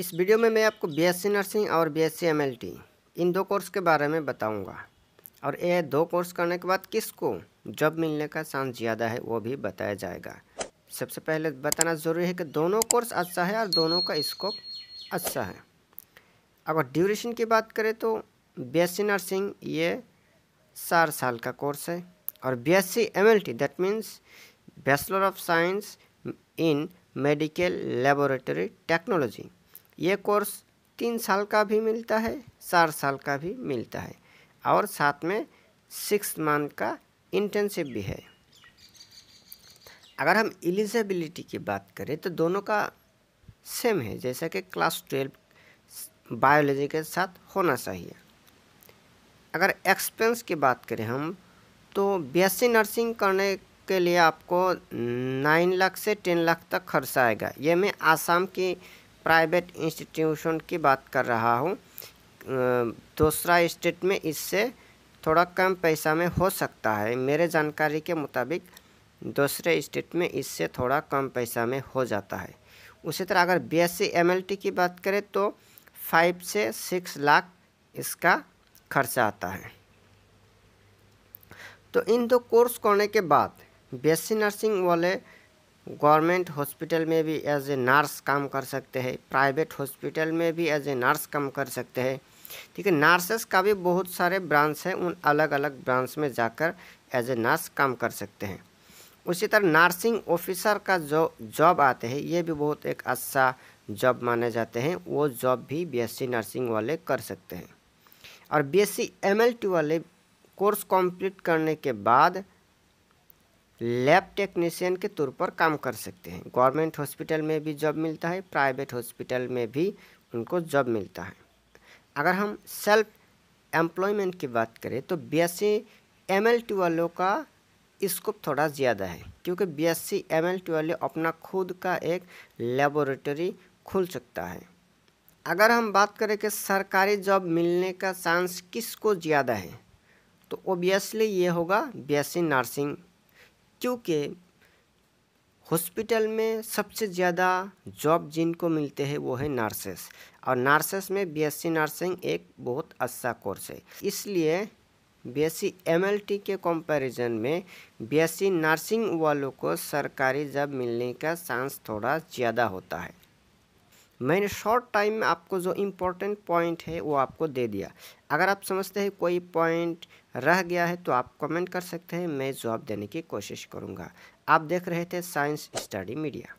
इस वीडियो में मैं आपको बीएससी नर्सिंग और बीएससी एमएलटी इन दो कोर्स के बारे में बताऊंगा और ये दो कोर्स करने के बाद किसको जॉब मिलने का चांस ज़्यादा है वो भी बताया जाएगा सबसे पहले बताना ज़रूरी है कि दोनों कोर्स अच्छा है और दोनों का स्कोप अच्छा है अगर ड्यूरेशन की बात करें तो बी नर्सिंग ये चार साल का कोर्स है और L MLT that means bachelor of science in medical laboratory technology ये कोर्स तीन साल का भी मिलता है चार साल का भी मिलता है और साथ में सिक्स मंथ का इंटर्नशिप भी है अगर हम एलिजिबिलिटी की बात करें तो दोनों का सेम है जैसा कि क्लास ट्वेल्व बायोलॉजी के साथ होना चाहिए अगर एक्सपेंस की बात करें हम तो बीएससी नर्सिंग करने के लिए आपको नाइन लाख से टेन लाख तक खर्चा आएगा ये मैं आसाम की प्राइवेट इंस्टीट्यूशन की बात कर रहा हूँ दूसरा स्टेट में इससे थोड़ा कम पैसा में हो सकता है मेरे जानकारी के मुताबिक दूसरे स्टेट में इससे थोड़ा कम पैसा में हो जाता है उसी तरह अगर बी एस की बात करें तो फाइव से सिक्स लाख इसका खर्चा आता है तो इन दो कोर्स करने के बाद बी नर्सिंग वाले गवर्नमेंट हॉस्पिटल में भी एज ए नर्स काम कर सकते हैं प्राइवेट हॉस्पिटल में भी एज ए नर्स काम कर सकते हैं ठीक है नर्सेस का भी बहुत सारे ब्रांच हैं उन अलग अलग ब्रांच में जाकर एज ए नर्स काम कर सकते हैं उसी तरह नर्सिंग ऑफिसर का जो जॉब आते हैं ये भी बहुत एक अच्छा जॉब माने जाते हैं वो जॉब भी बीएससी नर्सिंग वाले कर सकते हैं और बीएससी एमएलटी वाले कोर्स कंप्लीट करने के बाद लैब टेक्नीशियन के तौर पर काम कर सकते हैं गवर्नमेंट हॉस्पिटल में भी जॉब मिलता है प्राइवेट हॉस्पिटल में भी उनको जॉब मिलता है अगर हम सेल्फ एम्प्लॉयमेंट की बात करें तो B S C M L T वालों का स्कोप थोड़ा ज़्यादा है क्योंकि B S C M L T वाले अपना खुद का एक लेबोरेटरी खुल सकता है अगर हम बात करें कि सरकारी जॉब मिलने का चांस किसको ज़्यादा है तो ओबियसली ये होगा बी एस सी नर्सिंग क्योंकि हॉस्पिटल में सबसे ज़्यादा जॉब जिनको मिलते हैं वो है नर्सेस और नर्सेस में बीएससी नर्सिंग एक बहुत अच्छा कोर्स है इसलिए बीएससी एमएलटी के कंपैरिजन में बीएससी नर्सिंग वालों को सरकारी जॉब मिलने का चांस थोड़ा ज़्यादा होता है मैंने शॉर्ट टाइम में आपको जो इम्पोर्टेंट पॉइंट है वो आपको दे दिया अगर आप समझते हैं कोई पॉइंट रह गया है तो आप कमेंट कर सकते हैं मैं जवाब देने की कोशिश करूँगा आप देख रहे थे साइंस स्टडी मीडिया